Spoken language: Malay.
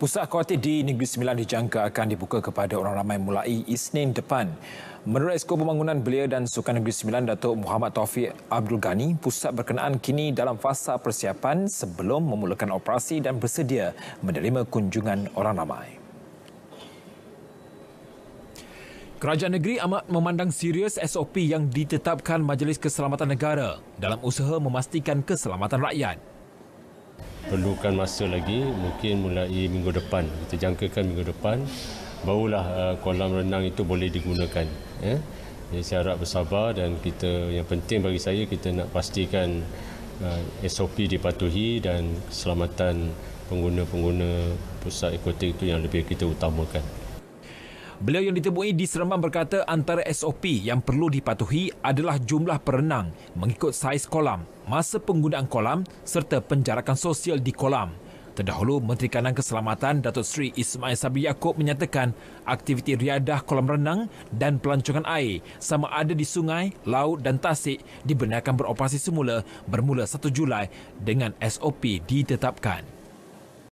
Pusat kuartir di Negeri Sembilan dijangka akan dibuka kepada orang ramai mulai Isnin depan. Menurut Esko Pembangunan Belia dan Sukan Negeri Sembilan, Datuk Muhammad Taufik Abdul Ghani, pusat berkenaan kini dalam fasa persiapan sebelum memulakan operasi dan bersedia menerima kunjungan orang ramai. Kerajaan negeri amat memandang serius SOP yang ditetapkan Majlis Keselamatan Negara dalam usaha memastikan keselamatan rakyat perlukan masa lagi mungkin mulai minggu depan kita jangkakan minggu depan barulah uh, kolam renang itu boleh digunakan ya jadi saya harap bersabar dan kita yang penting bagi saya kita nak pastikan uh, SOP dipatuhi dan keselamatan pengguna-pengguna pusat ekotik itu yang lebih kita utamakan Beliau yang ditemui di Seremban berkata antara SOP yang perlu dipatuhi adalah jumlah perenang mengikut saiz kolam, masa penggunaan kolam serta penjarakan sosial di kolam. Terdahulu, Menteri Kanan Keselamatan Datuk Seri Ismail Sabri Yaakob menyatakan aktiviti riadah kolam renang dan pelancongan air sama ada di sungai, laut dan tasik dibenarkan beroperasi semula bermula 1 Julai dengan SOP ditetapkan.